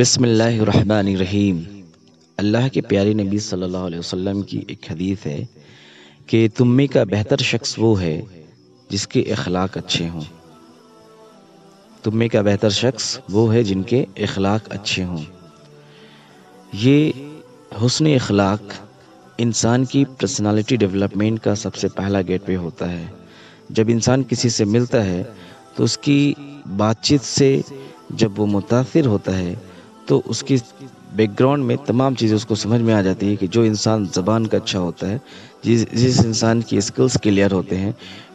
बसमीम अल्लाह के प्यारे नबी सल्लल्लाहु अलैहि वसल्लम की एक हदीस है कि तुम्हें का बेहतर शख्स वो है जिसके अखलाक अच्छे हों तुम का बेहतर शख्स वो है जिनके अखलाक अच्छे हों ये हसन अखलाक इंसान की पर्सनालिटी डेवलपमेंट का सबसे पहला गेट वे होता है जब इंसान किसी से मिलता है तो उसकी बातचीत से जब वो मुतासर होता है तो उसकी बैकग्राउंड में तमाम चीज़ें उसको समझ में आ जाती है कि जो इंसान ज़बान का अच्छा होता है जिस जिस इंसान की स्किल्स क्लियर होते हैं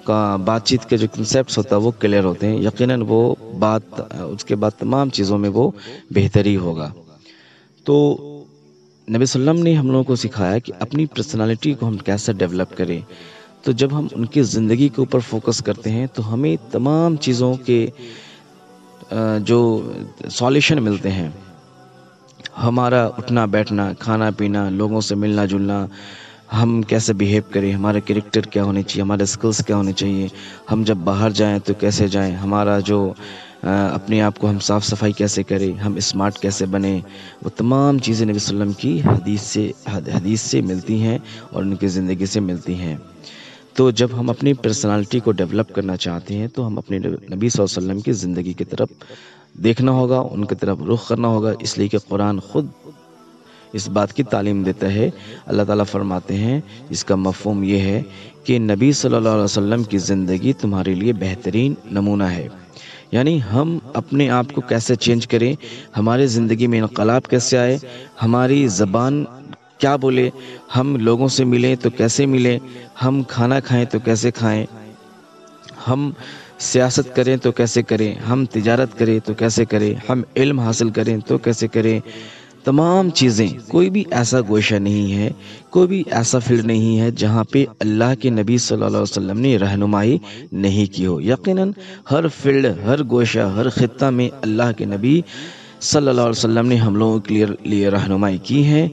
का बातचीत के जो कंसेप्ट होता है वो क्लियर होते हैं यकीनन वो बात उसके बाद तमाम चीज़ों में वो बेहतरी होगा तो नबी वसल्लम ने हम लोगों को सिखाया कि अपनी पर्सनालिटी को हम कैसे डेवलप करें तो जब हम उनकी ज़िंदगी के ऊपर फोकस करते हैं तो हमें तमाम चीज़ों के जो सॉल्यूशन मिलते हैं हमारा उठना बैठना खाना पीना लोगों से मिलना जुलना हम कैसे बिहेव करें हमारे करेक्टर क्या होने चाहिए हमारे स्किल्स क्या होने चाहिए हम जब बाहर जाएं तो कैसे जाएं हमारा जो आ, अपने आप को हम साफ़ सफाई कैसे करें हम स्मार्ट कैसे बने वो तमाम चीज़ें नबी वसम की हदीस से हदीस से मिलती हैं और उनकी ज़िंदगी से मिलती हैं तो जब हम अपनी पर्सनालिटी को डेवलप करना चाहते हैं तो हम अपने नबी वसल्लम की ज़िंदगी की तरफ देखना होगा उनकी तरफ रुख करना होगा इसलिए कि कुरान खुद इस बात की तालीम देता है अल्लाह ताला फरमाते हैं इसका मफहम यह है कि नबी सल्लल्लाहु अलैहि वसल्लम की ज़िंदगी तुम्हारे लिए बेहतरीन नमूना है यानी हम अपने आप को कैसे चेंज करें हमारे ज़िंदगी में इनकलाब कैसे आए हमारी ज़बान क्या बोले हम लोगों से मिलें तो कैसे मिलें हम खाना खाएं तो कैसे खाएं हम सियासत करें तो कैसे करें हम तिजारत करें तो कैसे करें हम इल्म हासिल करें तो कैसे करें तमाम चीज़ें कोई भी ऐसा गोशा नहीं है कोई भी ऐसा फील्ड नहीं है जहाँ पे अल्लाह के नबी सल्लल्लाहु अलैहि वसल्लम ने रहनुमाई नहीं की हो यकीनन हर फील्ड हर गोशा हर ख़त्ता में अल्लाह के नबी सल्लल्लाहु अलैहि वसल्लम ने हम लोगों के लिए रहनुमाई की है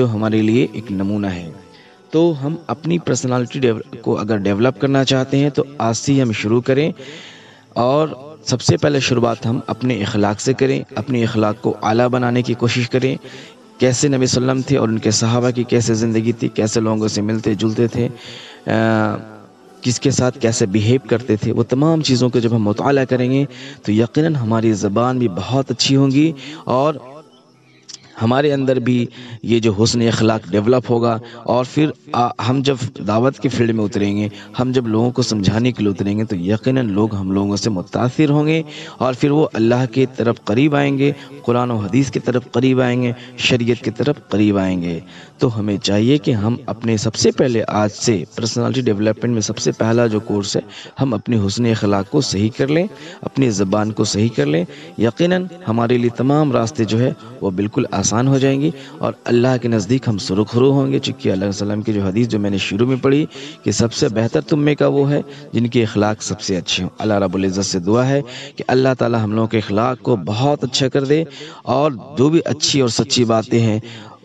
जो हमारे लिए एक नमूना है तो हम अपनी पर्सनालिटी को अगर डेवलप करना चाहते हैं तो आज से हम शुरू करें और सबसे पहले शुरुआत हम अपने अखलाक से करें अपने अखलाक को आला बनाने की कोशिश करें कैसे नबी वसल्लम थे और उनके सहाबा की कैसे ज़िंदगी थी कैसे लोगों से मिलते जुलते थे आ, किसके साथ कैसे बिहेव करते थे वो तमाम चीज़ों को जब हम मुताल करेंगे तो यकीनन हमारी ज़बान भी बहुत अच्छी होंगी और हमारे अंदर भी ये जो हसन अखलाक डेवलप होगा और फिर आ, हम जब दावत के फील्ड में उतरेंगे हम जब लोगों को समझाने के लिए उतरेंगे तो यकीन लोग हम लोगों से मुतासर होंगे और फिर वो अल्लाह के तरफ करीब आएंगे कुरान और हदीस के तरफ करीब आएंगे शरीयत के तरफ करीब आएंगे तो हमें चाहिए कि हम अपने सबसे पहले आज से पर्सनालिटी डेवलपमेंट में सबसे पहला जो कोर्स है हम अपने हसन अखलाक को सही कर लें अपनी ज़बान को सही कर लें यकीन हमारे लिए तमाम रास्ते जो है वो बिल्कुल आसान आसान हो जाएंगी और अल्लाह के नज़दीक हम सुरखरू होंगे चूँकि अल्लाह वसलम की जो हदीस जो मैंने शुरू में पढ़ी कि सबसे बेहतर तुम में का वो है जिनके अखलाक सबसे अच्छे हों अल्लाह रबुल्ज़त से दुआ है कि अल्लाह ताली हम लोगों के अखलाक को बहुत अच्छा कर दे और जो भी अच्छी और सच्ची बातें हैं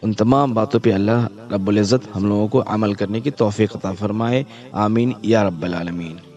उन तमाम बातों पर अल्लाह रबुल्ज़त हम लोगों को अमल करने की तोफ़ी कता फरमाए आमीन या रबालमीन